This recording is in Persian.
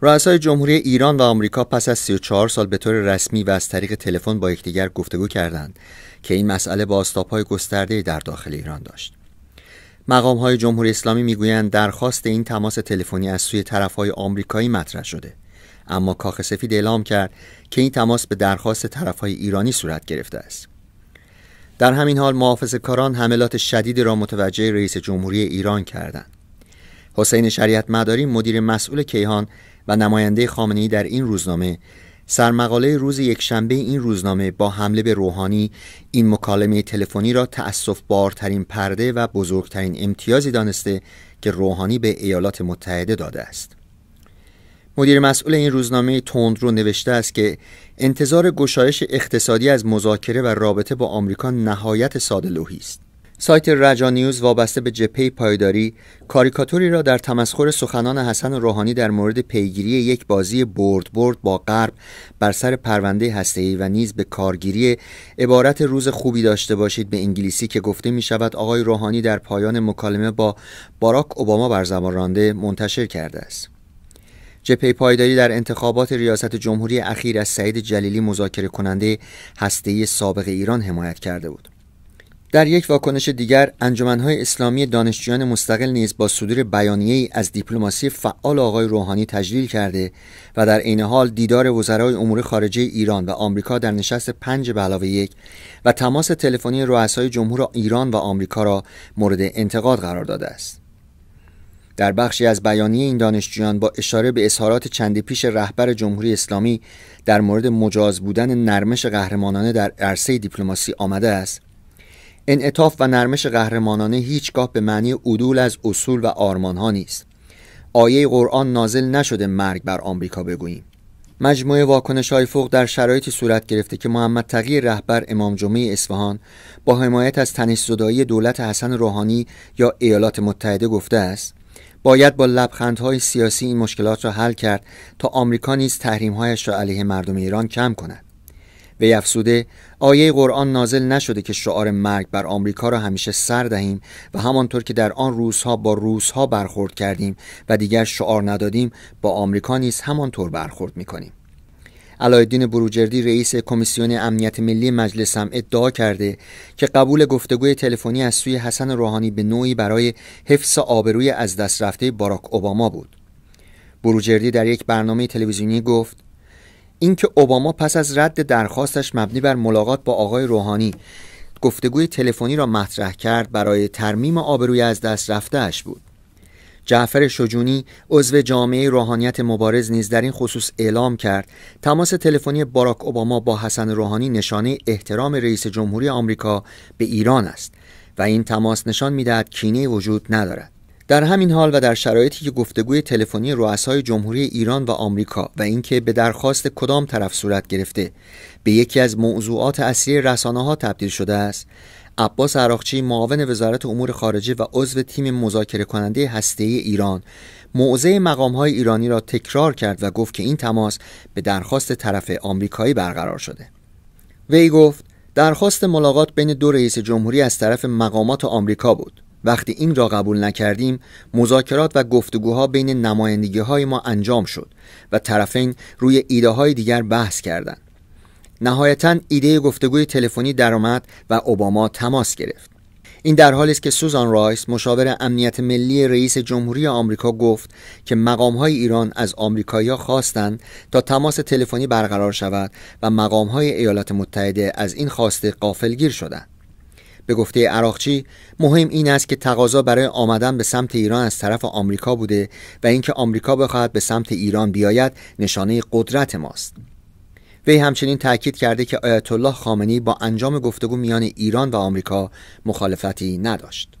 رؤسای جمهوری ایران و آمریکا پس از 34 سال به طور رسمی و از طریق تلفن با یکدیگر گفتگو کردند که این مسئله باستابهای گسترده در داخل ایران داشت. مقام های جمهوری اسلامی میگویند درخواست این تماس تلفنی از سوی طرف های آمریکایی مطرح شده اما کاخ سفید اعلام کرد که این تماس به درخواست طرف های ایرانی صورت گرفته است در همین حال محافظ کاران حملات شدیدی را متوجه رئیس جمهوری ایران کردند حسین شریعت مداری مدیر مسئول کیهان و نماینده خامنه‌ای در این روزنامه سرمقاله روز یکشنبه این روزنامه با حمله به روحانی این مکالمه تلفنی را تأسف بارترین پرده و بزرگترین امتیازی دانسته که روحانی به ایالات متحده داده است مدیر مسئول این روزنامه تند رو نوشته است که انتظار گشایش اقتصادی از مذاکره و رابطه با آمریکا نهایت ساده است سایت رجا نیوز وابسته به جپی پایداری کاریکاتوری را در تمسخر سخنان حسن روحانی در مورد پیگیری یک بازی برد برد با غرب بر سر پرونده هسته‌ای و نیز به کارگیری عبارت روز خوبی داشته باشید به انگلیسی که گفته می شود آقای روحانی در پایان مکالمه با باراک اوباما بر زبان رانده منتشر کرده است. جپی پایداری در انتخابات ریاست جمهوری اخیر از سعید جلیلی مذاکره کننده هسته‌ای سابق ایران حمایت کرده بود. در یک واکنش دیگر انجمنهای اسلامی دانشجویان مستقل نیز با صدور ای از دیپلماسی فعال آقای روحانی تجلیل کرده و در عین حال دیدار وزرای امور خارجه ایران و آمریکا در نشست پنج به علاوه یک و تماس تلفنی رؤسای جمهور ایران و آمریکا را مورد انتقاد قرار داده است. در بخشی از بیانیه این دانشجویان با اشاره به اظهارات چندی پیش رهبر جمهوری اسلامی در مورد مجاز بودن نرمش قهرمانانه در عرصه دیپلماسی آمده است انعطاف و نرمش قهرمانانه هیچگاه به معنی عدول از اصول و آرمان ها نیست آیه قرآن نازل نشده مرگ بر آمریکا بگوییم مجموعه واکنش های فوق در شرایطی صورت گرفته که محمد تقی رهبر امام جمعه اصفهان با حمایت از تنش زدایی دولت حسن روحانی یا ایالات متحده گفته است باید با لبخندهای سیاسی این مشکلات را حل کرد تا آمریکا نیز تحریمهایش را علیه مردم ایران کم کند وی افسوده آیه قرآن نازل نشده که شعار مرگ بر آمریکا را همیشه سر دهیم و همانطور که در آن روزها با روزها برخورد کردیم و دیگر شعار ندادیم با آمریکا نیز همانطور برخورد میکنیم علایالدین بروجردی رئیس کمیسیون امنیت ملی مجلس هم ادعا کرده که قبول گفتگوی تلفنی از سوی حسن روحانی به نوعی برای حفظ آبروی از دست رفته باراک اوباما بود بروجردی در یک برنامه تلویزیونی گفت اینکه اوباما پس از رد درخواستش مبنی بر ملاقات با آقای روحانی گفتگوی تلفنی را مطرح کرد برای ترمیم آبروی از دست اش بود جعفر شجونی عضو جامعه روحانیت مبارز نیز در این خصوص اعلام کرد تماس تلفنی باراک اوباما با حسن روحانی نشانه احترام رئیس جمهوری آمریکا به ایران است و این تماس نشان میدهد کینه وجود ندارد در همین حال و در شرایطی که گفتگوی تلفنی رؤسای جمهوری ایران و آمریکا و اینکه به درخواست کدام طرف صورت گرفته به یکی از موضوعات اصلی رسانه ها تبدیل شده است عباس عراقچی معاون وزارت امور خارجه و عضو تیم مذاکره کننده ای ایران موضع های ایرانی را تکرار کرد و گفت که این تماس به درخواست طرف آمریکایی برقرار شده وی گفت درخواست ملاقات بین دو رئیس جمهوری از طرف مقامات آمریکا بود وقتی این را قبول نکردیم مذاکرات و گفتگوها بین نمایندگی های ما انجام شد و طرفین روی ایده های دیگر بحث کردند نهایتا ایده گفتگوی تلفنی درآمد و اوباما تماس گرفت این در حالی است که سوزان رایس مشاور امنیت ملی رئیس جمهوری آمریکا گفت که مقام های ایران از آمریکایی‌ها خواستند تا تماس تلفنی برقرار شود و مقام های ایالات متحده از این خواسته قافلگیر شدند به گفته عراقچی مهم این است که تقاضا برای آمدن به سمت ایران از طرف آمریکا بوده و اینکه آمریکا بخواهد به سمت ایران بیاید نشانه قدرت ماست وی همچنین تاکید کرده که آیت الله خامنی با انجام گفتگو میان ایران و آمریکا مخالفتی نداشت